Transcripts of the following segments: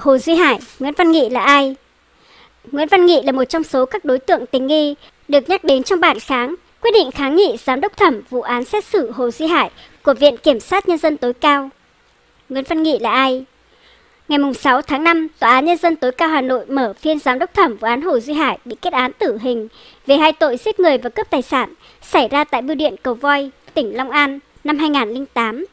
Hồ Duy Hải, Nguyễn Văn Nghị là ai? Nguyễn Văn Nghị là một trong số các đối tượng tình nghi được nhắc đến trong bản kháng, quyết định kháng nghị giám đốc thẩm vụ án xét xử Hồ Duy Hải của Viện Kiểm sát Nhân dân tối cao. Nguyễn Văn Nghị là ai? Ngày 6 tháng 5, Tòa án Nhân dân tối cao Hà Nội mở phiên giám đốc thẩm vụ án Hồ Duy Hải bị kết án tử hình về hai tội giết người và cướp tài sản xảy ra tại Bưu điện Cầu Voi, tỉnh Long An năm 2008.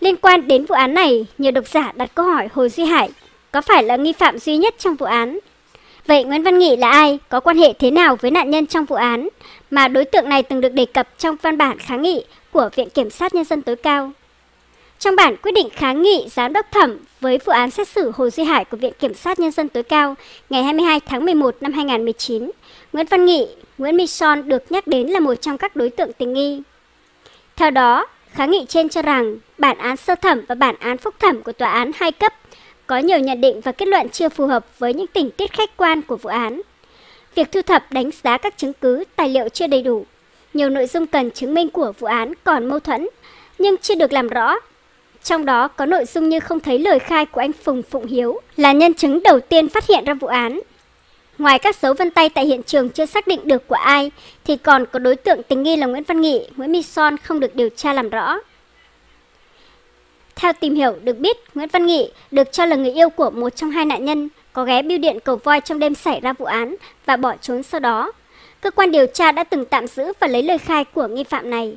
Liên quan đến vụ án này, nhiều độc giả đặt câu hỏi Hồ Duy Hải có phải là nghi phạm duy nhất trong vụ án. Vậy Nguyễn Văn Nghị là ai, có quan hệ thế nào với nạn nhân trong vụ án mà đối tượng này từng được đề cập trong văn bản kháng nghị của Viện Kiểm sát Nhân dân tối cao? Trong bản quyết định kháng nghị giám đốc thẩm với vụ án xét xử Hồ Duy Hải của Viện Kiểm sát Nhân dân tối cao ngày 22 tháng 11 năm 2019, Nguyễn Văn Nghị, Nguyễn Mison được nhắc đến là một trong các đối tượng tình nghi. Theo đó, kháng nghị trên cho rằng bản án sơ thẩm và bản án phúc thẩm của tòa án hai cấp có nhiều nhận định và kết luận chưa phù hợp với những tình tiết khách quan của vụ án. Việc thu thập đánh giá các chứng cứ, tài liệu chưa đầy đủ. Nhiều nội dung cần chứng minh của vụ án còn mâu thuẫn, nhưng chưa được làm rõ. Trong đó có nội dung như không thấy lời khai của anh Phùng Phụng Hiếu là nhân chứng đầu tiên phát hiện ra vụ án. Ngoài các dấu vân tay tại hiện trường chưa xác định được của ai, thì còn có đối tượng tình nghi là Nguyễn Văn Nghị, Nguyễn Mỹ Son không được điều tra làm rõ. Theo tìm hiểu được biết, Nguyễn Văn Nghị được cho là người yêu của một trong hai nạn nhân có ghé bưu điện cầu voi trong đêm xảy ra vụ án và bỏ trốn sau đó. Cơ quan điều tra đã từng tạm giữ và lấy lời khai của nghi phạm này.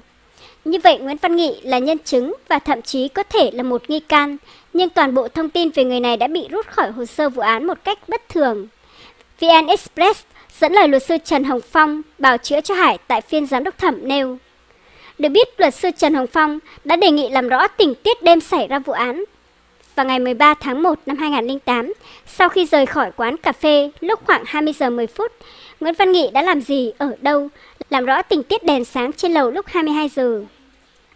Như vậy, Nguyễn Văn Nghị là nhân chứng và thậm chí có thể là một nghi can, nhưng toàn bộ thông tin về người này đã bị rút khỏi hồ sơ vụ án một cách bất thường. VN Express dẫn lời luật sư Trần Hồng Phong bảo chữa cho Hải tại phiên giám đốc thẩm nêu. Được biết, luật sư Trần Hồng Phong đã đề nghị làm rõ tình tiết đêm xảy ra vụ án. Vào ngày 13 tháng 1 năm 2008, sau khi rời khỏi quán cà phê lúc khoảng 20 giờ 10 phút, Nguyễn Văn Nghị đã làm gì, ở đâu, làm rõ tình tiết đèn sáng trên lầu lúc 22 giờ.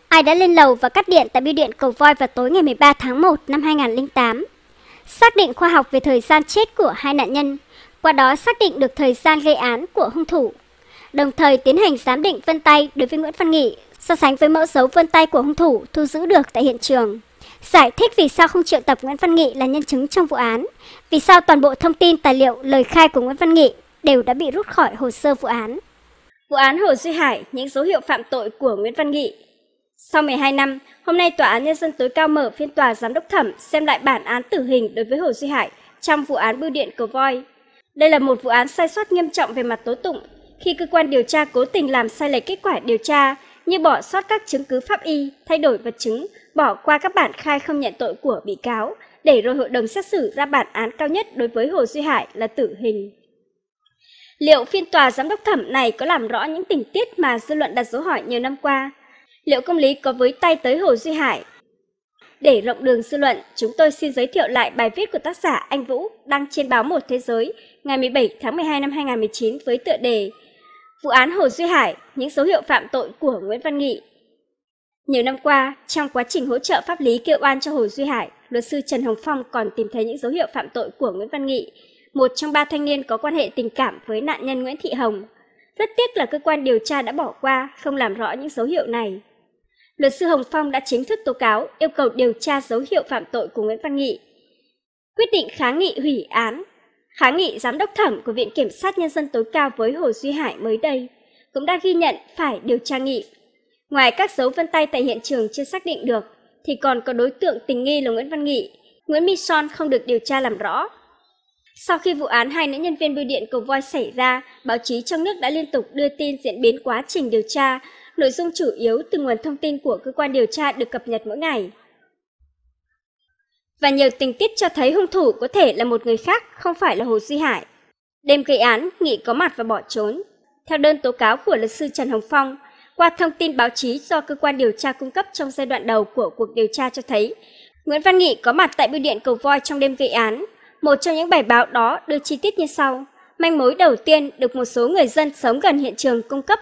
Ai đã lên lầu và cắt điện tại bưu điện Cầu Voi vào tối ngày 13 tháng 1 năm 2008. Xác định khoa học về thời gian chết của hai nạn nhân, qua đó xác định được thời gian gây án của hung thủ. Đồng thời tiến hành giám định vân tay đối với Nguyễn Văn Nghị so sánh với mẫu dấu vân tay của hung thủ thu giữ được tại hiện trường. Giải thích vì sao không triệu tập Nguyễn Văn Nghị là nhân chứng trong vụ án, vì sao toàn bộ thông tin, tài liệu, lời khai của Nguyễn Văn Nghị đều đã bị rút khỏi hồ sơ vụ án. Vụ án Hồ Duy Hải, những dấu hiệu phạm tội của Nguyễn Văn Nghị. Sau 12 năm, hôm nay Tòa án Nhân dân tối cao mở phiên tòa giám đốc thẩm xem lại bản án tử hình đối với Hồ Duy Hải trong vụ án bưu điện cầu voi. Đây là một vụ án sai sót nghiêm trọng về mặt tố tụng, khi cơ quan điều tra cố tình làm sai lệch kết quả điều tra như bỏ sót các chứng cứ pháp y, thay đổi vật chứng, bỏ qua các bản khai không nhận tội của bị cáo, để rồi hội đồng xét xử ra bản án cao nhất đối với Hồ Duy Hải là tử hình. Liệu phiên tòa giám đốc thẩm này có làm rõ những tình tiết mà dư luận đặt dấu hỏi nhiều năm qua? Liệu công lý có với tay tới Hồ Duy Hải? Để rộng đường dư luận, chúng tôi xin giới thiệu lại bài viết của tác giả Anh Vũ đăng trên báo Một Thế Giới ngày 17 tháng 12 năm 2019 với tựa đề Vụ án Hồ Duy Hải, những dấu hiệu phạm tội của Nguyễn Văn Nghị. Nhiều năm qua, trong quá trình hỗ trợ pháp lý kêu oan cho Hồ Duy Hải, luật sư Trần Hồng Phong còn tìm thấy những dấu hiệu phạm tội của Nguyễn Văn Nghị, một trong ba thanh niên có quan hệ tình cảm với nạn nhân Nguyễn Thị Hồng. Rất tiếc là cơ quan điều tra đã bỏ qua, không làm rõ những dấu hiệu này. Luật sư Hồng Phong đã chính thức tố cáo yêu cầu điều tra dấu hiệu phạm tội của Nguyễn Văn Nghị. Quyết định kháng nghị hủy án kháng nghị giám đốc thẩm của Viện Kiểm sát Nhân dân tối cao với Hồ Duy Hải mới đây cũng đã ghi nhận phải điều tra nghị. Ngoài các dấu vân tay tại hiện trường chưa xác định được, thì còn có đối tượng tình nghi là Nguyễn Văn Nghị, Nguyễn Mison không được điều tra làm rõ. Sau khi vụ án hai nữ nhân viên bưu điện cầu voi xảy ra, báo chí trong nước đã liên tục đưa tin diễn biến quá trình điều tra, nội dung chủ yếu từ nguồn thông tin của cơ quan điều tra được cập nhật mỗi ngày và nhiều tình tiết cho thấy hung thủ có thể là một người khác, không phải là Hồ Duy Hải. Đêm gây án, Nghị có mặt và bỏ trốn. Theo đơn tố cáo của luật sư Trần Hồng Phong, qua thông tin báo chí do cơ quan điều tra cung cấp trong giai đoạn đầu của cuộc điều tra cho thấy, Nguyễn Văn Nghị có mặt tại bưu điện Cầu Voi trong đêm gây án. Một trong những bài báo đó đưa chi tiết như sau. Manh mối đầu tiên được một số người dân sống gần hiện trường cung cấp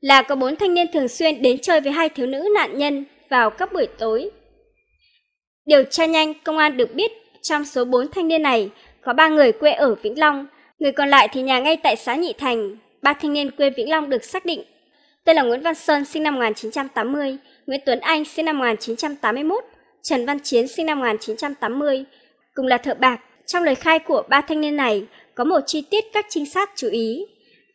là có bốn thanh niên thường xuyên đến chơi với hai thiếu nữ nạn nhân vào các buổi tối Điều tra nhanh, công an được biết trong số 4 thanh niên này có 3 người quê ở Vĩnh Long, người còn lại thì nhà ngay tại xã Nhị Thành. Ba thanh niên quê Vĩnh Long được xác định. Tên là Nguyễn Văn Sơn sinh năm 1980, Nguyễn Tuấn Anh sinh năm 1981, Trần Văn Chiến sinh năm 1980, cùng là thợ bạc. Trong lời khai của ba thanh niên này có một chi tiết các trinh sát chú ý.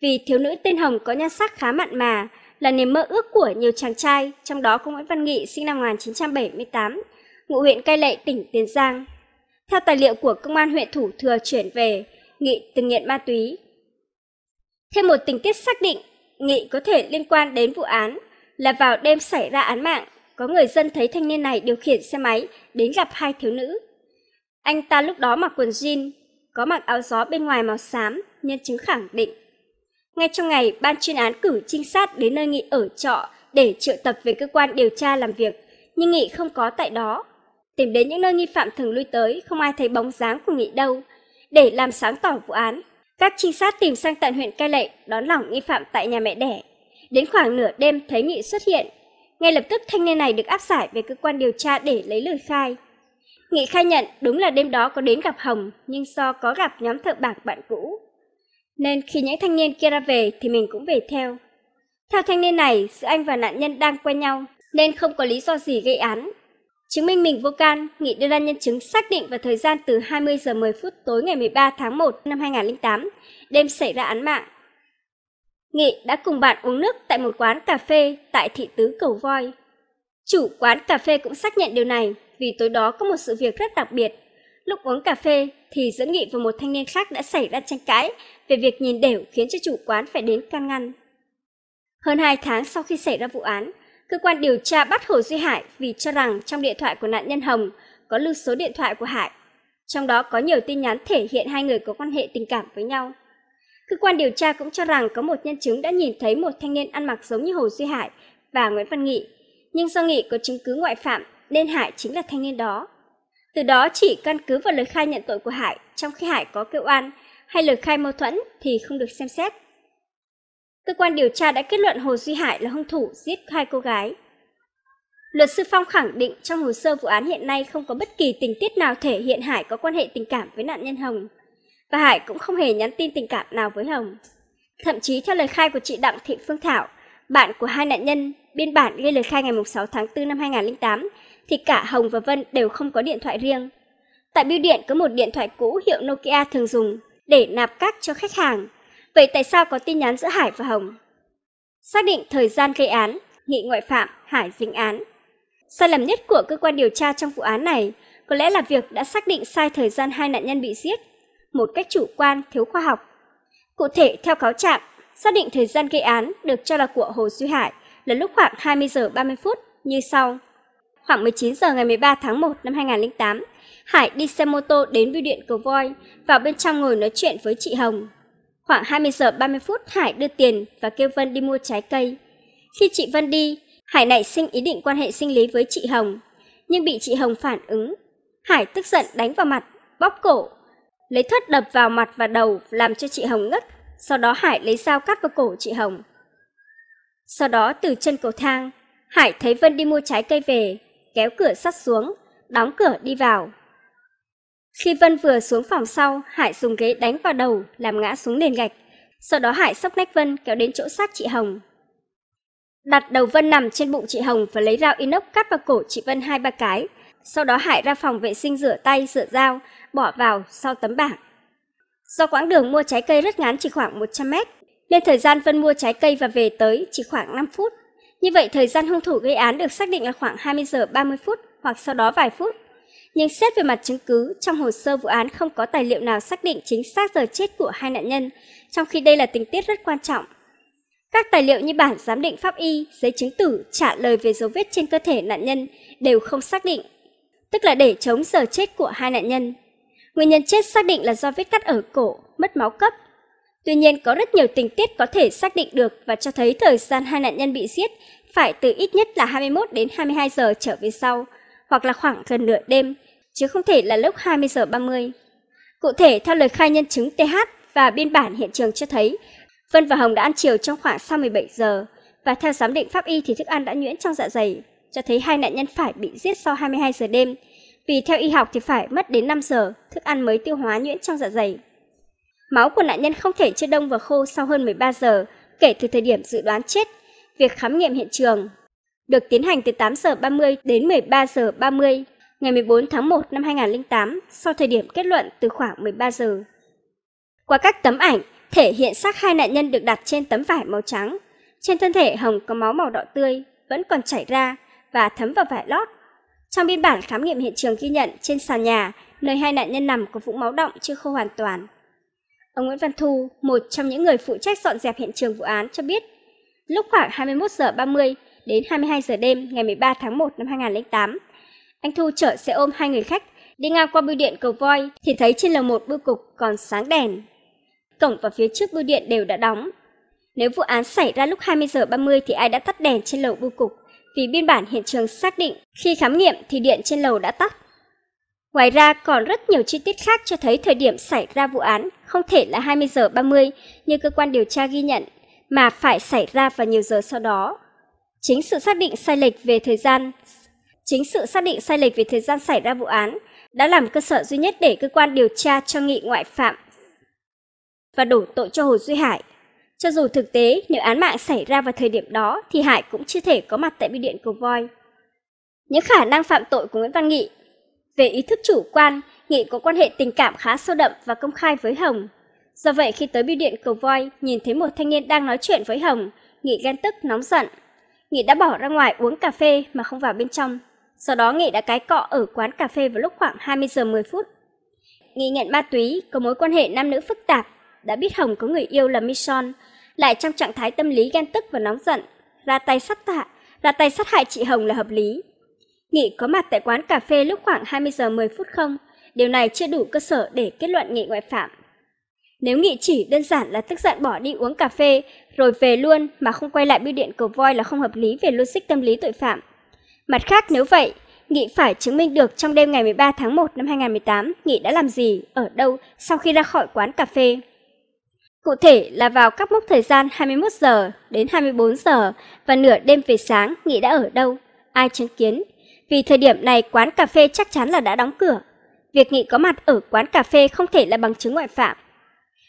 Vì thiếu nữ tên Hồng có nhan sắc khá mặn mà, là niềm mơ ước của nhiều chàng trai, trong đó có Nguyễn Văn Nghị sinh năm 1978, ngụ huyện Cai Lệ, tỉnh Tiền Giang. Theo tài liệu của công an huyện Thủ Thừa chuyển về, Nghị từng nghiện ma túy. Thêm một tình tiết xác định, Nghị có thể liên quan đến vụ án là vào đêm xảy ra án mạng, có người dân thấy thanh niên này điều khiển xe máy đến gặp hai thiếu nữ. Anh ta lúc đó mặc quần jean, có mặc áo gió bên ngoài màu xám, nhân chứng khẳng định. Ngay trong ngày, ban chuyên án cử trinh sát đến nơi Nghị ở trọ để triệu tập về cơ quan điều tra làm việc, nhưng Nghị không có tại đó tìm đến những nơi nghi phạm thường lui tới, không ai thấy bóng dáng của Nghị đâu. Để làm sáng tỏ vụ án, các trinh sát tìm sang tận huyện Cai Lệ đón lỏng nghi phạm tại nhà mẹ đẻ. Đến khoảng nửa đêm thấy Nghị xuất hiện. Ngay lập tức thanh niên này được áp giải về cơ quan điều tra để lấy lời khai. Nghị khai nhận đúng là đêm đó có đến gặp Hồng nhưng do có gặp nhóm thợ bạc bạn cũ. Nên khi những thanh niên kia ra về thì mình cũng về theo. Theo thanh niên này, giữa anh và nạn nhân đang quen nhau nên không có lý do gì gây án Chứng minh mình vô can, Nghị đưa ra nhân chứng xác định vào thời gian từ 20 giờ 10 phút tối ngày 13 tháng 1 năm 2008, đêm xảy ra án mạng. Nghị đã cùng bạn uống nước tại một quán cà phê tại thị tứ Cầu Voi. Chủ quán cà phê cũng xác nhận điều này vì tối đó có một sự việc rất đặc biệt. Lúc uống cà phê thì giữa Nghị và một thanh niên khác đã xảy ra tranh cãi về việc nhìn đều khiến cho chủ quán phải đến can ngăn. Hơn 2 tháng sau khi xảy ra vụ án, cơ quan điều tra bắt Hồ Duy Hải vì cho rằng trong điện thoại của nạn nhân Hồng có lưu số điện thoại của Hải. Trong đó có nhiều tin nhắn thể hiện hai người có quan hệ tình cảm với nhau. Cơ quan điều tra cũng cho rằng có một nhân chứng đã nhìn thấy một thanh niên ăn mặc giống như Hồ Duy Hải và Nguyễn Văn Nghị. Nhưng do Nghị có chứng cứ ngoại phạm nên Hải chính là thanh niên đó. Từ đó chỉ căn cứ vào lời khai nhận tội của Hải trong khi Hải có kêu oan hay lời khai mâu thuẫn thì không được xem xét Cơ quan điều tra đã kết luận Hồ Duy Hải là hung thủ giết hai cô gái. Luật sư Phong khẳng định trong hồ sơ vụ án hiện nay không có bất kỳ tình tiết nào thể hiện Hải có quan hệ tình cảm với nạn nhân Hồng. Và Hải cũng không hề nhắn tin tình cảm nào với Hồng. Thậm chí theo lời khai của chị Đặng Thị Phương Thảo, bạn của hai nạn nhân, biên bản ghi lời khai ngày 6 tháng 4 năm 2008, thì cả Hồng và Vân đều không có điện thoại riêng. Tại bưu điện có một điện thoại cũ hiệu Nokia thường dùng để nạp các cho khách hàng, Vậy tại sao có tin nhắn giữa Hải và Hồng? Xác định thời gian gây án, nghị ngoại phạm, Hải dính án. Sai lầm nhất của cơ quan điều tra trong vụ án này có lẽ là việc đã xác định sai thời gian hai nạn nhân bị giết, một cách chủ quan, thiếu khoa học. Cụ thể, theo cáo trạng, xác định thời gian gây án được cho là của Hồ Duy Hải là lúc khoảng 20 giờ 30 phút như sau. Khoảng 19 giờ ngày 13 tháng 1 năm 2008, Hải đi xe mô tô đến bưu điện cầu voi, vào bên trong ngồi nói chuyện với chị Hồng. Khoảng 20 giờ 30 phút Hải đưa tiền và kêu Vân đi mua trái cây. Khi chị Vân đi, Hải nảy sinh ý định quan hệ sinh lý với chị Hồng, nhưng bị chị Hồng phản ứng. Hải tức giận đánh vào mặt, bóp cổ, lấy thớt đập vào mặt và đầu làm cho chị Hồng ngất, sau đó Hải lấy dao cắt vào cổ chị Hồng. Sau đó từ chân cầu thang, Hải thấy Vân đi mua trái cây về, kéo cửa sắt xuống, đóng cửa đi vào. Khi Vân vừa xuống phòng sau, Hải dùng ghế đánh vào đầu, làm ngã xuống nền gạch. Sau đó Hải sốc nách Vân kéo đến chỗ xác chị Hồng. Đặt đầu Vân nằm trên bụng chị Hồng và lấy dao inox cắt vào cổ chị Vân hai ba cái. Sau đó Hải ra phòng vệ sinh rửa tay, rửa dao, bỏ vào sau tấm bảng. Do quãng đường mua trái cây rất ngắn chỉ khoảng 100 mét, nên thời gian Vân mua trái cây và về tới chỉ khoảng 5 phút. Như vậy thời gian hung thủ gây án được xác định là khoảng 20 giờ 30 phút hoặc sau đó vài phút. Nhưng xét về mặt chứng cứ, trong hồ sơ vụ án không có tài liệu nào xác định chính xác giờ chết của hai nạn nhân, trong khi đây là tình tiết rất quan trọng. Các tài liệu như bản giám định pháp y, giấy chứng tử, trả lời về dấu vết trên cơ thể nạn nhân đều không xác định, tức là để chống giờ chết của hai nạn nhân. Nguyên nhân chết xác định là do vết cắt ở cổ, mất máu cấp. Tuy nhiên, có rất nhiều tình tiết có thể xác định được và cho thấy thời gian hai nạn nhân bị giết phải từ ít nhất là 21 đến 22 giờ trở về sau, hoặc là khoảng gần nửa đêm, chứ không thể là lúc 20 giờ 30. Cụ thể, theo lời khai nhân chứng TH và biên bản hiện trường cho thấy, Vân và Hồng đã ăn chiều trong khoảng sau 17 giờ, và theo giám định pháp y thì thức ăn đã nhuyễn trong dạ dày, cho thấy hai nạn nhân phải bị giết sau 22 giờ đêm, vì theo y học thì phải mất đến 5 giờ, thức ăn mới tiêu hóa nhuyễn trong dạ dày. Máu của nạn nhân không thể chưa đông và khô sau hơn 13 giờ, kể từ thời điểm dự đoán chết. Việc khám nghiệm hiện trường, được tiến hành từ 8 giờ 30 đến 13 giờ 30 ngày 14 tháng 1 năm 2008 sau thời điểm kết luận từ khoảng 13 giờ. Qua các tấm ảnh, thể hiện xác hai nạn nhân được đặt trên tấm vải màu trắng. Trên thân thể Hồng có máu màu đỏ tươi, vẫn còn chảy ra và thấm vào vải lót. Trong biên bản khám nghiệm hiện trường ghi nhận trên sàn nhà, nơi hai nạn nhân nằm có vũng máu động chưa khô hoàn toàn. Ông Nguyễn Văn Thu, một trong những người phụ trách dọn dẹp hiện trường vụ án cho biết, lúc khoảng 21 giờ 30, đến 22 giờ đêm ngày 13 tháng 1 năm 2008, anh Thu chở xe ôm hai người khách đi ngang qua bưu điện cầu voi thì thấy trên lầu một bưu cục còn sáng đèn. Cổng và phía trước bưu điện đều đã đóng. Nếu vụ án xảy ra lúc 20 giờ 30 thì ai đã tắt đèn trên lầu bưu cục vì biên bản hiện trường xác định khi khám nghiệm thì điện trên lầu đã tắt. Ngoài ra còn rất nhiều chi tiết khác cho thấy thời điểm xảy ra vụ án không thể là 20 giờ 30 như cơ quan điều tra ghi nhận mà phải xảy ra vào nhiều giờ sau đó. Chính sự xác định sai lệch về thời gian Chính sự xác định sai lệch về thời gian xảy ra vụ án đã làm cơ sở duy nhất để cơ quan điều tra cho nghị ngoại phạm và đổ tội cho Hồ Duy Hải. Cho dù thực tế, nếu án mạng xảy ra vào thời điểm đó thì Hải cũng chưa thể có mặt tại bưu điện cầu voi. Những khả năng phạm tội của Nguyễn Văn Nghị Về ý thức chủ quan, Nghị có quan hệ tình cảm khá sâu đậm và công khai với Hồng. Do vậy khi tới bưu điện cầu voi, nhìn thấy một thanh niên đang nói chuyện với Hồng, Nghị ghen tức nóng giận. Nghị đã bỏ ra ngoài uống cà phê mà không vào bên trong. Sau đó Nghị đã cái cọ ở quán cà phê vào lúc khoảng 20 giờ 10 phút. Nghị nghiện ma túy, có mối quan hệ nam nữ phức tạp, đã biết Hồng có người yêu là Michon, lại trong trạng thái tâm lý ghen tức và nóng giận, ra tay sát tạ, ra tay sát hại chị Hồng là hợp lý. Nghị có mặt tại quán cà phê lúc khoảng 20 giờ 10 phút không? Điều này chưa đủ cơ sở để kết luận Nghị ngoại phạm. Nếu nghị chỉ đơn giản là tức giận bỏ đi uống cà phê rồi về luôn mà không quay lại bưu điện cầu voi là không hợp lý về logic tâm lý tội phạm. Mặt khác nếu vậy, Nghị phải chứng minh được trong đêm ngày 13 tháng 1 năm 2018 Nghị đã làm gì, ở đâu sau khi ra khỏi quán cà phê. Cụ thể là vào các mốc thời gian 21 giờ đến 24 giờ và nửa đêm về sáng Nghị đã ở đâu, ai chứng kiến. Vì thời điểm này quán cà phê chắc chắn là đã đóng cửa. Việc Nghị có mặt ở quán cà phê không thể là bằng chứng ngoại phạm.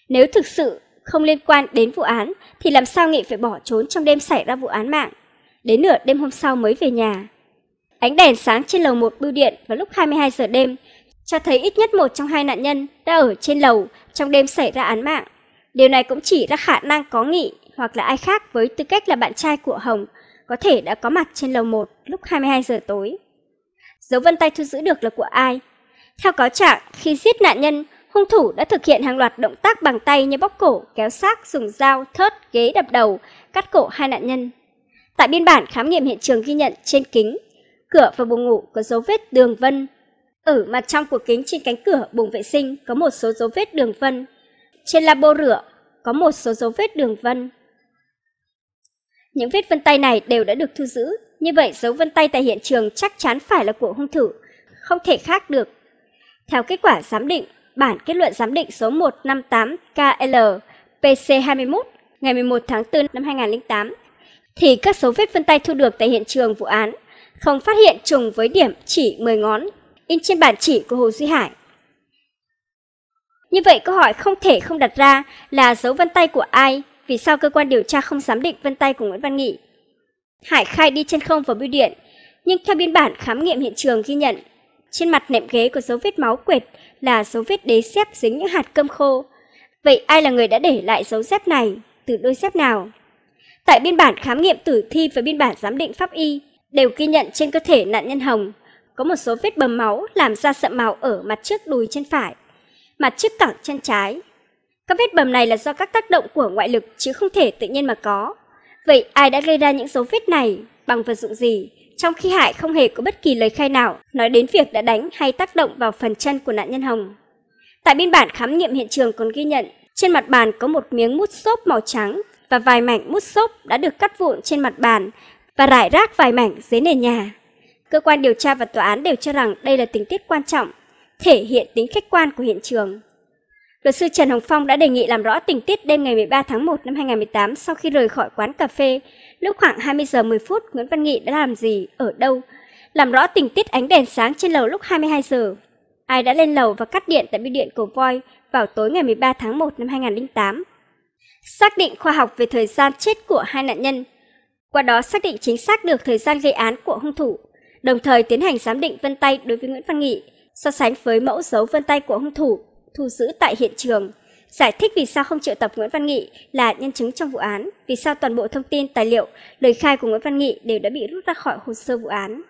Nếu thực sự không liên quan đến vụ án thì làm sao Nghị phải bỏ trốn trong đêm xảy ra vụ án mạng. Đến nửa đêm hôm sau mới về nhà. Ánh đèn sáng trên lầu một bưu điện vào lúc 22 giờ đêm cho thấy ít nhất một trong hai nạn nhân đã ở trên lầu trong đêm xảy ra án mạng. Điều này cũng chỉ ra khả năng có Nghị hoặc là ai khác với tư cách là bạn trai của Hồng có thể đã có mặt trên lầu 1 lúc 22 giờ tối. Dấu vân tay thu giữ được là của ai? Theo cáo trạng, khi giết nạn nhân, hung thủ đã thực hiện hàng loạt động tác bằng tay như bóc cổ, kéo xác, dùng dao, thớt, ghế đập đầu, cắt cổ hai nạn nhân. Tại biên bản khám nghiệm hiện trường ghi nhận trên kính, cửa và buồng ngủ có dấu vết đường vân. Ở mặt trong của kính trên cánh cửa buồng vệ sinh có một số dấu vết đường vân. Trên labo rửa có một số dấu vết đường vân. Những vết vân tay này đều đã được thu giữ, như vậy dấu vân tay tại hiện trường chắc chắn phải là của hung thủ, không thể khác được. Theo kết quả giám định, bản kết luận giám định số 158 KL PC21 ngày 11 tháng 4 năm 2008 thì các dấu vết vân tay thu được tại hiện trường vụ án không phát hiện trùng với điểm chỉ 10 ngón in trên bản chỉ của Hồ Duy Hải. Như vậy câu hỏi không thể không đặt ra là dấu vân tay của ai, vì sao cơ quan điều tra không giám định vân tay của Nguyễn Văn Nghị? Hải khai đi trên không vào bưu điện, nhưng theo biên bản khám nghiệm hiện trường ghi nhận, trên mặt nệm ghế có dấu vết máu quệt là dấu vết đế xếp dính những hạt cơm khô. Vậy ai là người đã để lại dấu dép này? Từ đôi dép nào? Tại biên bản khám nghiệm tử thi và biên bản giám định pháp y đều ghi nhận trên cơ thể nạn nhân Hồng có một số vết bầm máu làm ra sậm màu ở mặt trước đùi chân phải, mặt trước cẳng chân trái. Các vết bầm này là do các tác động của ngoại lực chứ không thể tự nhiên mà có. Vậy ai đã gây ra những dấu vết này bằng vật dụng gì? trong khi Hải không hề có bất kỳ lời khai nào nói đến việc đã đánh hay tác động vào phần chân của nạn nhân Hồng. Tại biên bản khám nghiệm hiện trường còn ghi nhận, trên mặt bàn có một miếng mút xốp màu trắng và vài mảnh mút xốp đã được cắt vụn trên mặt bàn và rải rác vài mảnh dưới nền nhà. Cơ quan điều tra và tòa án đều cho rằng đây là tình tiết quan trọng, thể hiện tính khách quan của hiện trường. Luật sư Trần Hồng Phong đã đề nghị làm rõ tình tiết đêm ngày 13 tháng 1 năm 2018 sau khi rời khỏi quán cà phê Lúc khoảng 20 giờ 10 phút, Nguyễn Văn Nghị đã làm gì, ở đâu? Làm rõ tình tiết ánh đèn sáng trên lầu lúc 22 giờ. Ai đã lên lầu và cắt điện tại bưu điện cổ voi vào tối ngày 13 tháng 1 năm 2008? Xác định khoa học về thời gian chết của hai nạn nhân. Qua đó xác định chính xác được thời gian gây án của hung thủ. Đồng thời tiến hành giám định vân tay đối với Nguyễn Văn Nghị, so sánh với mẫu dấu vân tay của hung thủ thu giữ tại hiện trường giải thích vì sao không triệu tập Nguyễn Văn Nghị là nhân chứng trong vụ án, vì sao toàn bộ thông tin, tài liệu, lời khai của Nguyễn Văn Nghị đều đã bị rút ra khỏi hồ sơ vụ án.